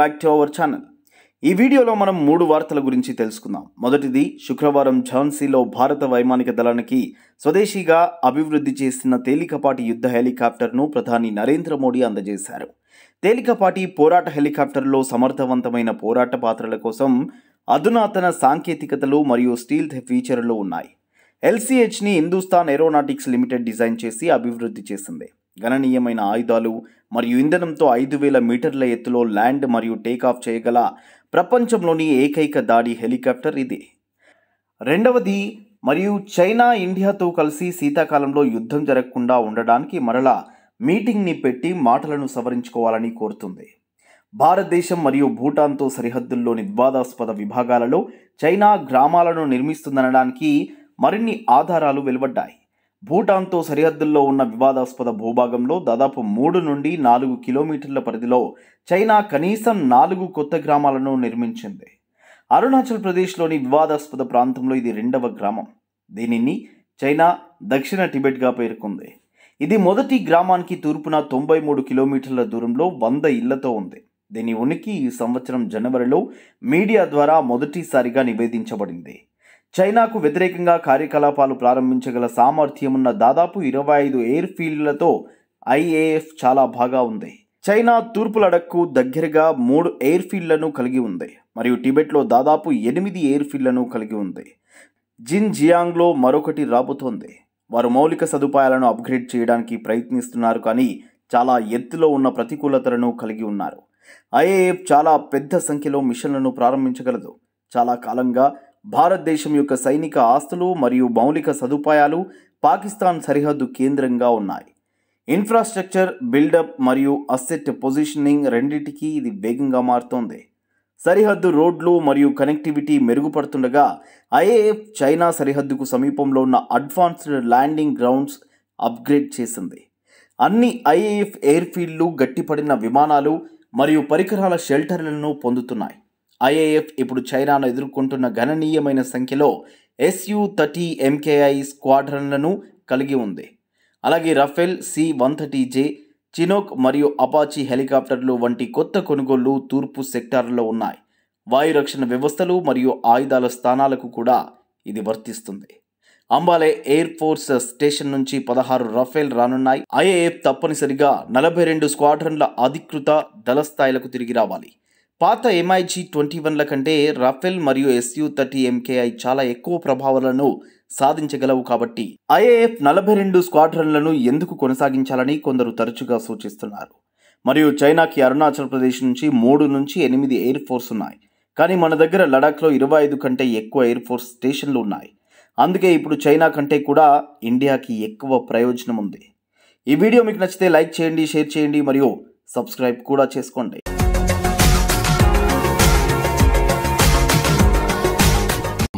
back to our channel ఈ వీడియోలో మనం మూడు వార్తల గురించి తెలుసుకుందాం మొదటిది శుక్రవారం ఝాన్సీలో భారత వైమానిక దళానికి స్వదేశీగా అభివృద్ధి చేసిన తేలికపాటి యుద్ధ హెలికాప్టర్ను ప్రధాని నరేంద్ర మోడీ అందజేశారు తేలికపాటి పోరాట హెలికాప్టర్లో సమర్థవంతమైన పోరాట పాత్రల కోసం అధునాతన సాంకేతికతలు మరియు స్టీల్ ఫీచర్లు ఉన్నాయి ఎల్సీహెచ్ని హిందుస్థాన్ ఏరోనాటిక్స్ లిమిటెడ్ డిజైన్ చేసి అభివృద్ధి చేసింది గణనీయమైన ఆయుధాలు మరియు ఇంధనంతో ఐదు వేల మీటర్ల ఎత్తులో ల్యాండ్ మరియు టేకాఫ్ చేయగల ప్రపంచంలోని ఏకైక దాడి హెలికాప్టర్ ఇది రెండవది మరియు చైనా ఇండియాతో కలిసి శీతాకాలంలో యుద్ధం జరగకుండా ఉండడానికి మరలా మీటింగ్ని పెట్టి మాటలను సవరించుకోవాలని కోరుతుంది భారతదేశం మరియు భూటాన్తో సరిహద్దుల్లోని వివాదాస్పద విభాగాలలో చైనా గ్రామాలను నిర్మిస్తుందనడానికి మరిన్ని ఆధారాలు వెలువడ్డాయి భూటాన్తో సరిహద్దుల్లో ఉన్న వివాదాస్పద భూభాగంలో దాదాపు మూడు నుండి నాలుగు కిలోమీటర్ల పరిధిలో చైనా కనీసం నాలుగు కొత్త గ్రామాలను నిర్మించింది అరుణాచల్ ప్రదేశ్లోని వివాదాస్పద ప్రాంతంలో ఇది రెండవ గ్రామం దీనిని చైనా దక్షిణ టిబెట్గా పేర్కొంది ఇది మొదటి గ్రామానికి తూర్పున తొంభై మూడు కిలోమీటర్ల దూరంలో వంద ఇళ్లతో ఉంది దీని ఉనికి ఈ సంవత్సరం జనవరిలో మీడియా ద్వారా మొదటిసారిగా నివేదించబడింది చైనాకు వ్యతిరేకంగా కార్యకలాపాలు ప్రారంభించగల సామర్థ్యమున్న దాదాపు ఇరవై ఐదు ఎయిర్ ఫీల్డ్లతో ఐఏఎఫ్ చాలా బాగా ఉంది చైనా తూర్పు లడక్కు దగ్గరగా మూడు ఎయిర్ ఫీల్డ్లను కలిగి ఉంది మరియు టిబెట్లో దాదాపు ఎనిమిది ఎయిర్ ఫీల్డ్లను కలిగి ఉంది జిన్ జియాంగ్లో మరొకటి రాబోతోంది వారు మౌలిక సదుపాయాలను అప్గ్రేడ్ చేయడానికి ప్రయత్నిస్తున్నారు కానీ చాలా ఎత్తులో ఉన్న ప్రతికూలతలను కలిగి ఉన్నారు ఐఏఎఫ్ చాలా పెద్ద సంఖ్యలో మిషన్లను ప్రారంభించగలదు చాలా కాలంగా భారతదేశం యొక్క సైనిక ఆస్తులు మరియు మౌలిక సదుపాయాలు పాకిస్తాన్ సరిహద్దు కేంద్రంగా ఉన్నాయి ఇన్ఫ్రాస్ట్రక్చర్ బిల్డప్ మరియు అసెట్ పొజిషనింగ్ రెండింటికి ఇది వేగంగా మారుతోంది సరిహద్దు రోడ్లు మరియు కనెక్టివిటీ మెరుగుపడుతుండగా ఐఏఎఫ్ చైనా సరిహద్దుకు సమీపంలో ఉన్న అడ్వాన్స్డ్ ల్యాండింగ్ గ్రౌండ్స్ అప్గ్రేడ్ చేసింది అన్ని ఐఏఎఫ్ ఎయిర్ఫీల్డ్లు గట్టిపడిన విమానాలు మరియు పరికరాల షెల్టర్లను పొందుతున్నాయి ఐఏఎఫ్ ఇప్పుడు చైనాను ఎదుర్కొంటున్న గణనీయమైన సంఖ్యలో ఎస్యు థర్టీ ఎంకేఐ స్క్వాడ్రన్లను కలిగి ఉంది అలాగే Rafale C one thirty J Chinook మరియు అపాచీ హెలికాప్టర్లు వంటి కొత్త కొనుగోళ్లు తూర్పు సెక్టార్లో ఉన్నాయి వాయురక్షణ వ్యవస్థలు మరియు ఆయుధాల స్థానాలకు కూడా ఇది వర్తిస్తుంది అంబాలే ఎయిర్ ఫోర్స్ స్టేషన్ నుంచి పదహారు రఫేల్ రానున్నాయి ఐఏఎఫ్ తప్పనిసరిగా నలభై రెండు స్క్వాడ్రన్ల అధికృత దళ స్థాయిలకు తిరిగి రావాలి పాత ఎంఐజి ట్వంటీ వన్ల కంటే రఫెల్ మరియు ఎస్యూ థర్టీ ఎంకేఐ చాలా ఎక్కువ ప్రభావాలను సాధించగలవు కాబట్టి ఐఏఎఫ్ నలభై రెండు స్క్వాడ్రన్లను ఎందుకు కొనసాగించాలని కొందరు తరచుగా సూచిస్తున్నారు మరియు చైనాకి అరుణాచల్ ప్రదేశ్ నుంచి మూడు నుంచి ఎనిమిది ఎయిర్ ఫోర్స్ ఉన్నాయి కానీ మన దగ్గర లడాఖ్లో ఇరవై ఐదు కంటే ఎక్కువ ఎయిర్ ఫోర్స్ స్టేషన్లు ఉన్నాయి అందుకే ఇప్పుడు చైనా కంటే కూడా ఇండియాకి ఎక్కువ ప్రయోజనం ఉంది ఈ వీడియో మీకు నచ్చితే లైక్ చేయండి షేర్ చేయండి మరియు సబ్స్క్రైబ్ కూడా చేసుకోండి